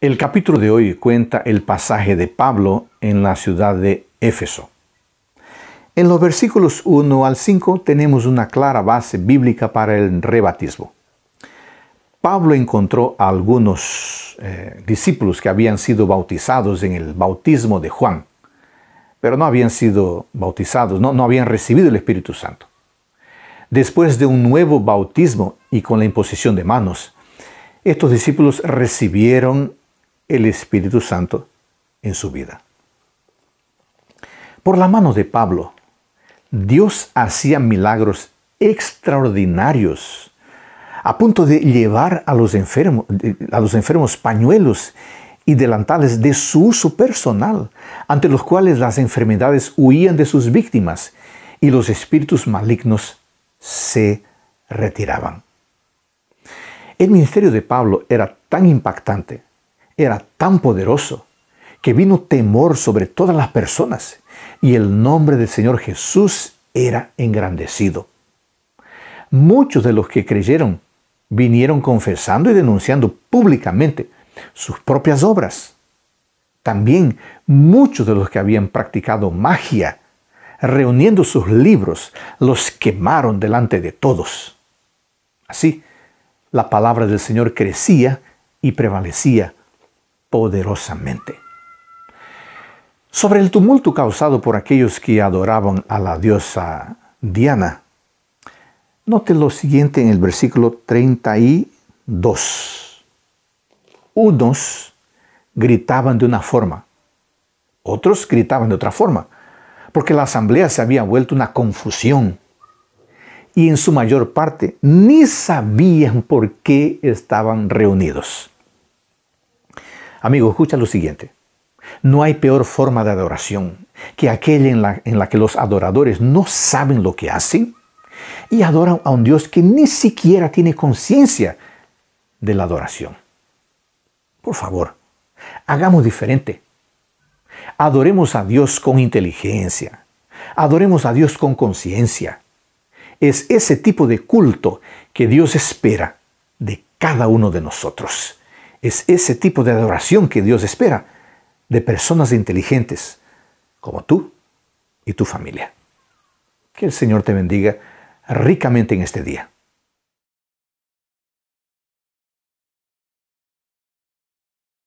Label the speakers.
Speaker 1: El capítulo de hoy cuenta el pasaje de Pablo en la ciudad de Éfeso. En los versículos 1 al 5 tenemos una clara base bíblica para el rebatismo. Pablo encontró a algunos eh, discípulos que habían sido bautizados en el bautismo de Juan, pero no habían sido bautizados, no, no habían recibido el Espíritu Santo. Después de un nuevo bautismo y con la imposición de manos, estos discípulos recibieron el Espíritu Santo en su vida. Por la mano de Pablo, Dios hacía milagros extraordinarios, a punto de llevar a los enfermos, a los enfermos pañuelos y delantales de su uso personal, ante los cuales las enfermedades huían de sus víctimas y los espíritus malignos se retiraban. El ministerio de Pablo era tan impactante era tan poderoso que vino temor sobre todas las personas y el nombre del Señor Jesús era engrandecido. Muchos de los que creyeron vinieron confesando y denunciando públicamente sus propias obras. También muchos de los que habían practicado magia, reuniendo sus libros, los quemaron delante de todos. Así, la palabra del Señor crecía y prevalecía poderosamente. Sobre el tumulto causado por aquellos que adoraban a la diosa Diana, note lo siguiente en el versículo 32. Unos gritaban de una forma, otros gritaban de otra forma, porque la asamblea se había vuelto una confusión y en su mayor parte ni sabían por qué estaban reunidos. Amigo, escucha lo siguiente. No hay peor forma de adoración que aquella en la, en la que los adoradores no saben lo que hacen y adoran a un Dios que ni siquiera tiene conciencia de la adoración. Por favor, hagamos diferente. Adoremos a Dios con inteligencia. Adoremos a Dios con conciencia. Es ese tipo de culto que Dios espera de cada uno de nosotros. Es ese tipo de adoración que Dios espera de personas inteligentes como tú y tu familia. Que el Señor te bendiga ricamente en este día.